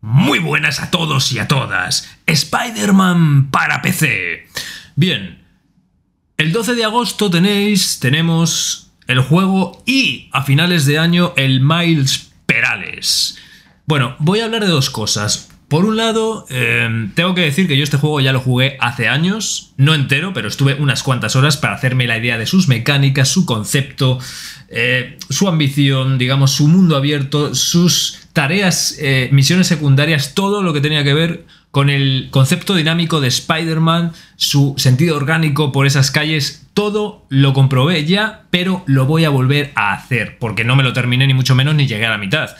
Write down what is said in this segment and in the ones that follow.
Muy buenas a todos y a todas. Spider-Man para PC. Bien. El 12 de agosto tenéis, tenemos el juego y a finales de año el Miles Perales. Bueno, voy a hablar de dos cosas. Por un lado, em, tengo que decir que yo este juego ya lo jugué hace años, no entero, pero estuve unas cuantas horas para hacerme la idea de sus mecánicas, su concepto, eh, su ambición, digamos, su mundo abierto, sus tareas, eh, misiones secundarias, todo lo que tenía que ver con el concepto dinámico de Spider-Man, su sentido orgánico por esas calles, todo lo comprobé ya, pero lo voy a volver a hacer, porque no me lo terminé ni mucho menos ni llegué a la mitad.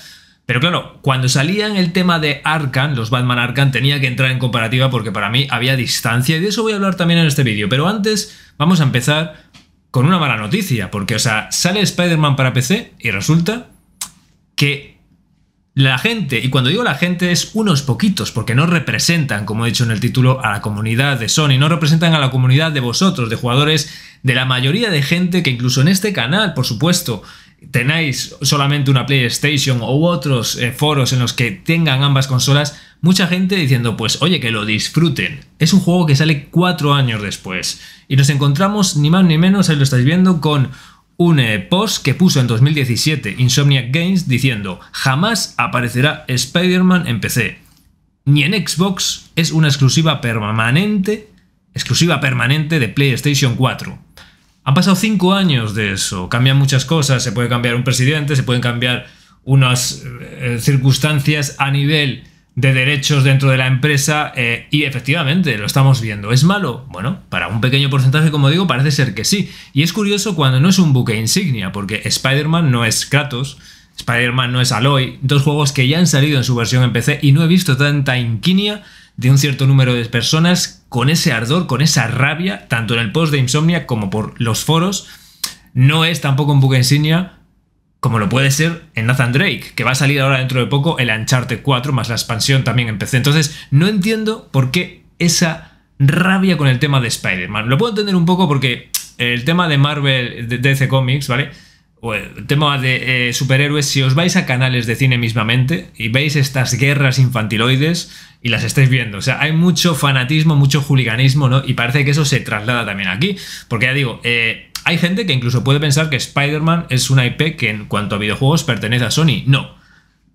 Pero claro, cuando salía en el tema de Arkham, los Batman Arkham, tenía que entrar en comparativa porque para mí había distancia y de eso voy a hablar también en este vídeo. Pero antes vamos a empezar con una mala noticia, porque o sea, sale Spider-Man para PC y resulta que la gente, y cuando digo la gente es unos poquitos, porque no representan, como he dicho en el título, a la comunidad de Sony, no representan a la comunidad de vosotros, de jugadores, de la mayoría de gente que incluso en este canal, por supuesto, tenéis solamente una PlayStation u otros eh, foros en los que tengan ambas consolas, mucha gente diciendo, pues oye, que lo disfruten. Es un juego que sale cuatro años después. Y nos encontramos, ni más ni menos, ahí lo estáis viendo, con un post que puso en 2017 Insomniac Games diciendo jamás aparecerá Spider-Man en PC, ni en Xbox es una exclusiva permanente, exclusiva permanente de PlayStation 4. Han pasado 5 años de eso, cambian muchas cosas, se puede cambiar un presidente, se pueden cambiar unas eh, circunstancias a nivel de derechos dentro de la empresa eh, y efectivamente lo estamos viendo. ¿Es malo? Bueno, para un pequeño porcentaje, como digo, parece ser que sí. Y es curioso cuando no es un buque insignia, porque Spider-Man no es Kratos, Spider-Man no es Aloy, dos juegos que ya han salido en su versión en PC y no he visto tanta inquinia de un cierto número de personas con ese ardor, con esa rabia, tanto en el post de Insomnia como por los foros. No es tampoco un buque insignia, como lo puede ser en Nathan Drake, que va a salir ahora dentro de poco el Uncharted 4, más la expansión también en PC. Entonces, no entiendo por qué esa rabia con el tema de Spider-Man. Lo puedo entender un poco porque el tema de Marvel, de DC Comics, ¿vale? O el tema de eh, superhéroes, si os vais a canales de cine mismamente y veis estas guerras infantiloides y las estáis viendo, o sea, hay mucho fanatismo, mucho juliganismo, ¿no? Y parece que eso se traslada también aquí, porque ya digo, eh, hay gente que incluso puede pensar que Spider-Man es una IP que en cuanto a videojuegos pertenece a Sony. No,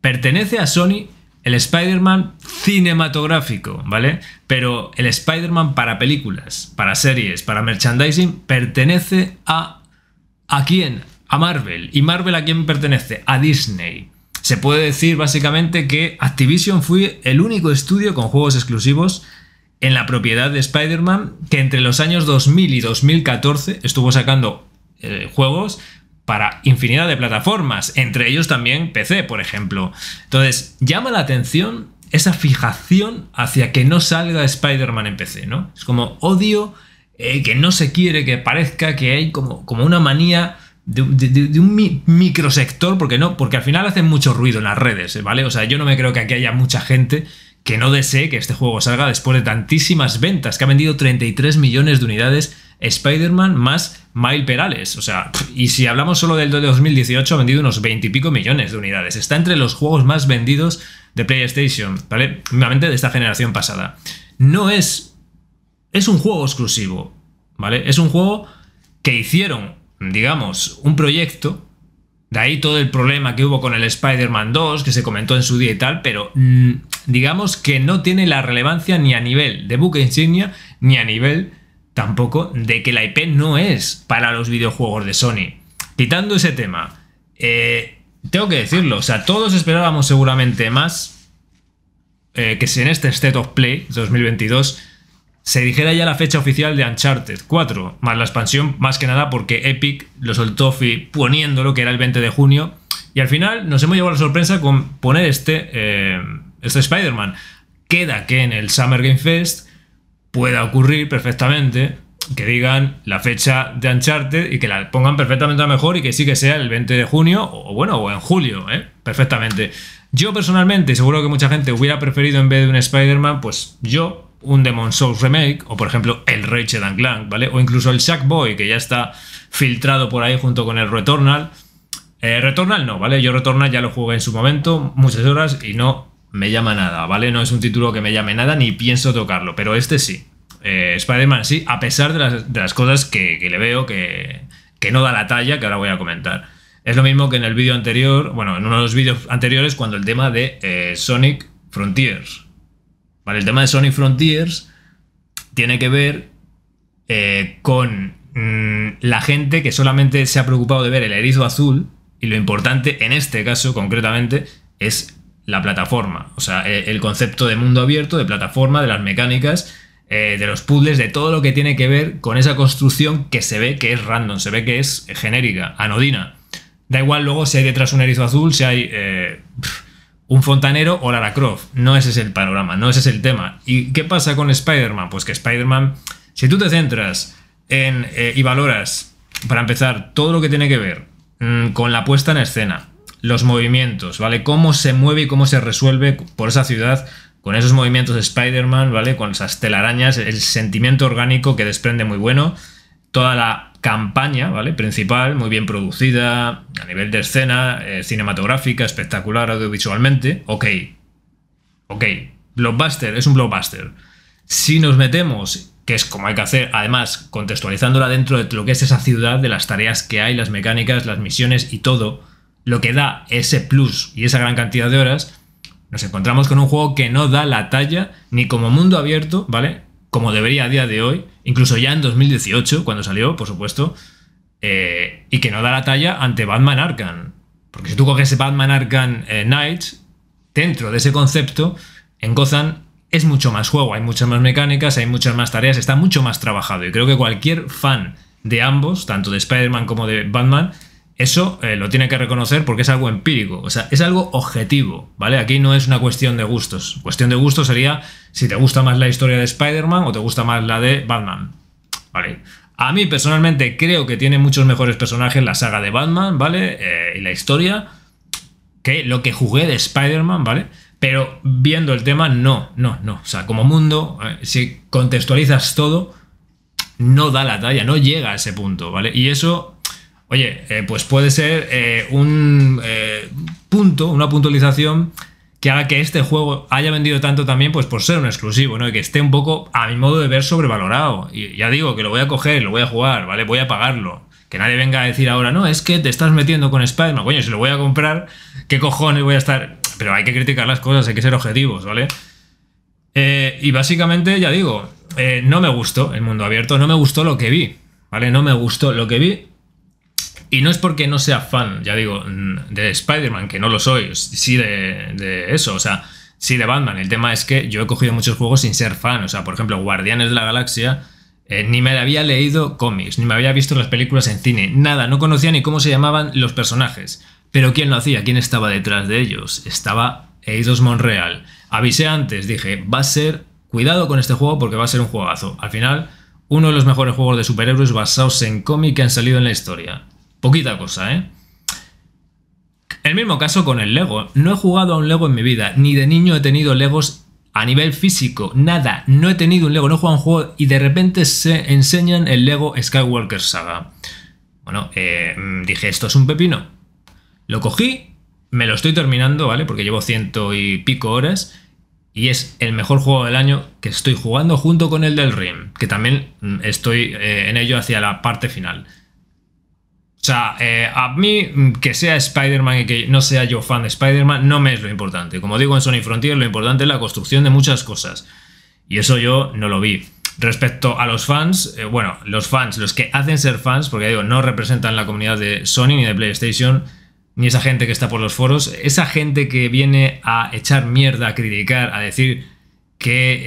pertenece a Sony el Spider-Man cinematográfico, ¿vale? Pero el Spider-Man para películas, para series, para merchandising, pertenece a... ¿A quién? A Marvel. ¿Y Marvel a quién pertenece? A Disney. Se puede decir básicamente que Activision fue el único estudio con juegos exclusivos en la propiedad de Spider-Man, que entre los años 2000 y 2014 estuvo sacando eh, juegos para infinidad de plataformas, entre ellos también PC, por ejemplo. Entonces, llama la atención esa fijación hacia que no salga Spider-Man en PC, ¿no? Es como odio eh, que no se quiere que parezca que hay como, como una manía de, un microsector, porque no, porque al final hacen mucho ruido en las redes, ¿vale? O sea, yo no me creo que aquí haya mucha gente que no desee que este juego salga después de tantísimas ventas, que ha vendido 33 millones de unidades Spider-Man más Mile Perales. O sea, y si hablamos solo del 2018, ha vendido unos 20 y pico millones de unidades. Está entre los juegos más vendidos de PlayStation, ¿vale? Obviamente de esta generación pasada. No es. Es un juego exclusivo, ¿vale? Es un juego que hicieron, digamos, un proyecto. De ahí todo el problema que hubo con el Spider-Man 2, que se comentó en su día y tal, pero mm, digamos que no tiene la relevancia ni a nivel de buque insignia, ni a nivel tampoco de que la IP no es para los videojuegos de Sony. Quitando ese tema, eh, tengo que decirlo, o sea, todos esperábamos seguramente más eh, que si en este State of Play 2022 se dijera ya la fecha oficial de Uncharted 4, más la expansión, más que nada porque Epic lo soltó poniéndolo, que era el 20 de junio, y al final nos hemos llevado la sorpresa con poner este... Eh, este Spider-Man queda que en el Summer Game Fest pueda ocurrir perfectamente que digan la fecha de Uncharted y que la pongan perfectamente a mejor y que sí que sea el 20 de junio o bueno, o en julio, ¿eh? perfectamente. Yo personalmente, seguro que mucha gente hubiera preferido en vez de un Spider-Man, pues yo, un Demon Souls Remake, o por ejemplo el Rey and Clank, ¿vale? O incluso el Sackboy, que ya está filtrado por ahí junto con el Returnal. Eh, Returnal no, ¿vale? Yo Returnal ya lo jugué en su momento, muchas horas, y no me llama nada, ¿vale? No es un título que me llame nada ni pienso tocarlo, pero este sí. Eh, Spider-Man sí, a pesar de las, cosas que, le veo que, que no da la talla, que ahora voy a comentar. Es lo mismo que en el vídeo anterior, bueno, en uno de los vídeos anteriores, cuando el tema de eh, Sonic Frontiers. ¿Vale? El tema de Sonic Frontiers tiene que ver eh, con mm, la gente que solamente se ha preocupado de ver el erizo azul, y lo importante en este caso concretamente es la plataforma. O sea, eh, el concepto de mundo abierto, de plataforma, de las mecánicas, eh, de los puzzles, de todo lo que tiene que ver con esa construcción que se ve que es random, se ve que es genérica, anodina. Da igual luego si hay detrás un erizo azul, si hay eh, un fontanero o Lara Croft. No ese es el panorama, no ese es el tema. ¿Y qué pasa con Spider-Man? Pues que Spider-Man, si tú te centras en, y valoras, para empezar, todo lo que tiene que ver mm, con la puesta en escena, los movimientos, ¿vale? Cómo se mueve y cómo se resuelve por esa ciudad con esos movimientos de Spider-Man, ¿vale? Con esas telarañas, el sentimiento orgánico que desprende muy bueno, toda la campaña, ¿vale? Principal, muy bien producida, a nivel de escena, eh, cinematográfica, espectacular audiovisualmente, ok. Ok, blockbuster, es un blockbuster. Si nos metemos que es como hay que hacer, además contextualizándola dentro de lo que es esa ciudad, de las tareas que hay, las mecánicas, las misiones y todo, lo que da ese plus y esa gran cantidad de horas, nos encontramos con un juego que no da la talla ni como mundo abierto, ¿vale? Como debería a día de hoy, incluso ya en 2018, cuando salió, por supuesto, eh, y que no da la talla ante Batman Arkham. Porque si tú coges Batman Arkham eh, Knight dentro de ese concepto, en Gozan es mucho más juego, hay muchas más mecánicas, hay muchas más tareas, está mucho más trabajado. Y creo que cualquier fan de ambos, tanto de Spider-Man como de Batman, eso eh, lo tiene que reconocer porque es algo empírico, o sea, es algo objetivo, ¿vale? Aquí no es una cuestión de gustos. Cuestión de gustos sería si te gusta más la historia de Spider-Man o te gusta más la de Batman, ¿vale? A mí personalmente creo que tiene muchos mejores personajes la saga de Batman, ¿vale? Eh, y la historia, que lo que jugué de Spider-Man, ¿vale? Pero viendo el tema, no, no, no. O sea, como mundo, eh, si contextualizas todo, no da la talla, no llega a ese punto, ¿vale? Y eso oye, eh, pues puede ser eh, un eh, punto, una puntualización que haga que este juego haya vendido tanto también pues por ser un exclusivo, ¿no? Y que esté un poco, a mi modo de ver, sobrevalorado. Y ya digo, que lo voy a coger, lo voy a jugar, ¿vale? Voy a pagarlo. Que nadie venga a decir ahora, no, es que te estás metiendo con Spider-Man. Coño, si lo voy a comprar, ¿qué cojones voy a estar? Pero hay que criticar las cosas, hay que ser objetivos, ¿vale? y básicamente, ya digo, no me gustó el mundo abierto, no me gustó lo que vi, ¿vale? No me gustó lo que vi y no es porque no sea fan, ya digo, de Spider-Man, que no lo soy, sí de, eso, o sea, sí de Batman. El tema es que yo he cogido muchos juegos sin ser fan, o sea, por ejemplo, Guardianes de la Galaxia, eh, ni me había leído cómics, ni me había visto las películas en cine, nada, no conocía ni cómo se llamaban los personajes. Pero ¿quién lo hacía? ¿Quién estaba detrás de ellos? Estaba Eidos Monreal. Avisé antes, dije, va a ser, cuidado con este juego porque va a ser un juegazo. Al final, uno de los mejores juegos de superhéroes basados en cómic que han salido en la historia. Poquita cosa, ¿eh? El mismo caso con el Lego. No he jugado a un Lego en mi vida, ni de niño he tenido Legos a nivel físico, nada. No he tenido un Lego, no he jugado a un juego y de repente se enseñan el Lego Skywalker Saga. Bueno, eh, mm, dije, esto es un pepino. Lo cogí, me lo estoy terminando, ¿vale? Porque llevo ciento y pico horas. Y es el mejor juego del año que estoy jugando junto con el del Rim, que también mm, estoy eh, en ello hacia la parte final. O sea, eh, a mí mm, que sea Spider-Man y que no sea yo fan de Spider-Man no me es lo importante. Como digo en Sony Frontier, lo importante es la construcción de muchas cosas. Y eso yo no lo vi. Respecto a los fans, eh, bueno, los fans, los que hacen ser fans, porque digo, no representan la comunidad de Sony ni de PlayStation, ni esa gente que está por los foros, esa gente que viene a echar mierda, a criticar, a decir que,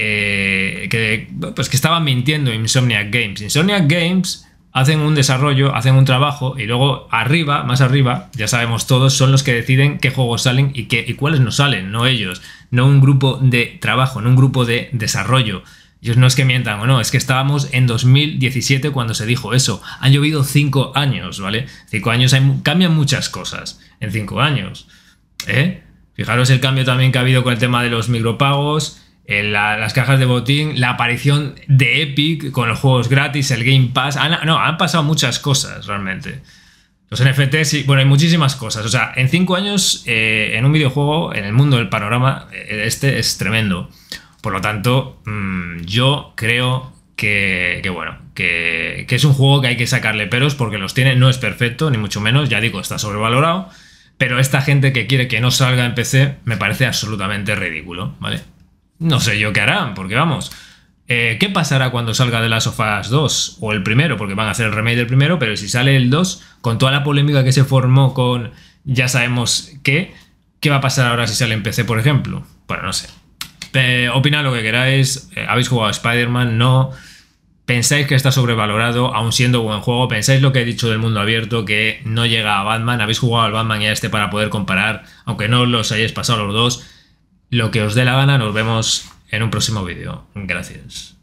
eh, pues que estaban mintiendo Insomniac Games. Insomniac Games hacen un desarrollo, hacen un trabajo y luego arriba, más arriba, ya sabemos todos, son los que deciden qué juegos salen y, qué, y cuáles no salen, no ellos, no un grupo de trabajo, no un grupo de desarrollo. Ellos no es que mientan o no, es que estábamos en 2017 cuando se dijo eso. Han llovido cinco años, ¿vale? Cinco años hay, cambian muchas cosas en cinco años. ¿eh? Fijaros el cambio también que ha habido con el tema de los micropagos, las cajas de botín, la aparición de Epic con los juegos gratis, el Game Pass. no, han pasado muchas cosas realmente. Los NFTs, y bueno, hay muchísimas cosas. O sea, en cinco años, eh, en un videojuego, en el mundo del panorama, eh, este es tremendo. Por lo tanto, mm, yo creo que, bueno, que es un juego que hay que sacarle peros porque los tiene, no es perfecto, ni mucho menos, ya digo, está sobrevalorado. Pero esta gente que quiere que no salga en PC me parece absolutamente ridículo, ¿vale? no sé yo qué harán, porque vamos, eh, ¿qué pasará cuando salga de las sofás 2? O el primero, porque van a hacer el remake del primero, pero si sale el 2, con toda la polémica que se formó con ya sabemos qué, ¿qué va a pasar ahora si sale en PC, por ejemplo? Bueno, no sé. Opina lo que queráis, eh, habéis jugado a Spider-Man, no... ¿Pensáis que está sobrevalorado, aun siendo buen juego? ¿Pensáis lo que he dicho del mundo abierto, que no llega a Batman? ¿Habéis jugado al Batman y a este para poder comparar, aunque no los hayáis pasado los dos? lo que os dé la gana. Nos vemos en un próximo vídeo. Gracias.